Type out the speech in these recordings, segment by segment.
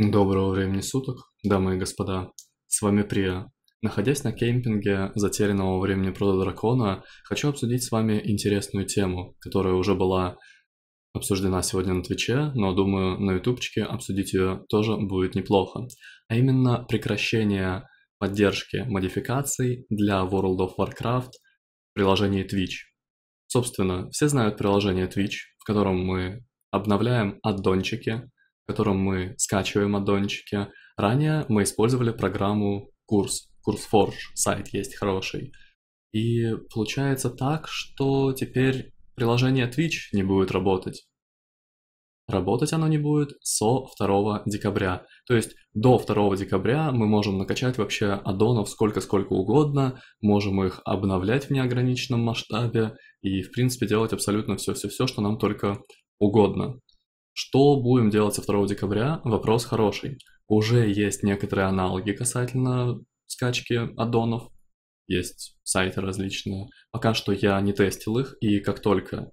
Доброго времени суток, дамы и господа. С вами Прия. Находясь на кемпинге затерянного времени прода дракона, хочу обсудить с вами интересную тему, которая уже была обсуждена сегодня на Твиче, но думаю, на ютубчике обсудить ее тоже будет неплохо. А именно прекращение поддержки модификаций для World of Warcraft в приложении Twitch. Собственно, все знают приложение Twitch, в котором мы обновляем аддончики, котором мы скачиваем аддончики. Ранее мы использовали программу Курс, Курс Forge, сайт есть хороший. И получается так, что теперь приложение Twitch не будет работать. Работать оно не будет со 2 декабря. То есть до 2 декабря мы можем накачать вообще аддонов сколько-сколько угодно, можем их обновлять в неограниченном масштабе и, в принципе, делать абсолютно все-все-все, что нам только угодно. Что будем делать со 2 декабря? Вопрос хороший. Уже есть некоторые аналоги касательно скачки аддонов. Есть сайты различные. Пока что я не тестил их, и как только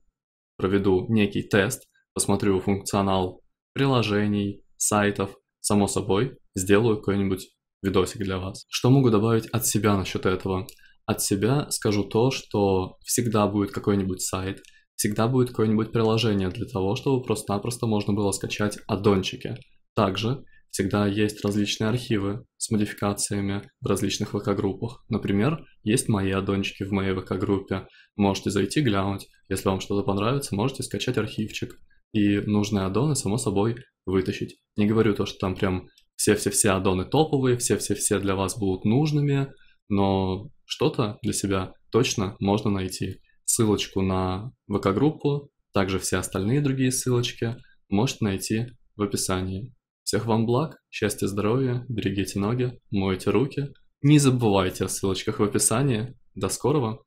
проведу некий тест, посмотрю функционал приложений, сайтов, само собой, сделаю какой-нибудь видосик для вас. Что могу добавить от себя насчет этого? От себя скажу то, что всегда будет какой-нибудь сайт – всегда будет какое-нибудь приложение для того, чтобы просто-напросто можно было скачать аддончики. Также всегда есть различные архивы с модификациями в различных ВК-группах. Например, есть мои аддончики в моей ВК-группе. Можете зайти глянуть. Если вам что-то понравится, можете скачать архивчик. И нужные аддоны, само собой, вытащить. Не говорю то, что там прям все-все-все аддоны топовые, все-все-все для вас будут нужными, но что-то для себя точно можно найти. Ссылочку на ВК-группу, также все остальные другие ссылочки можете найти в описании. Всех вам благ, счастья, здоровья, берегите ноги, мойте руки. Не забывайте о ссылочках в описании. До скорого!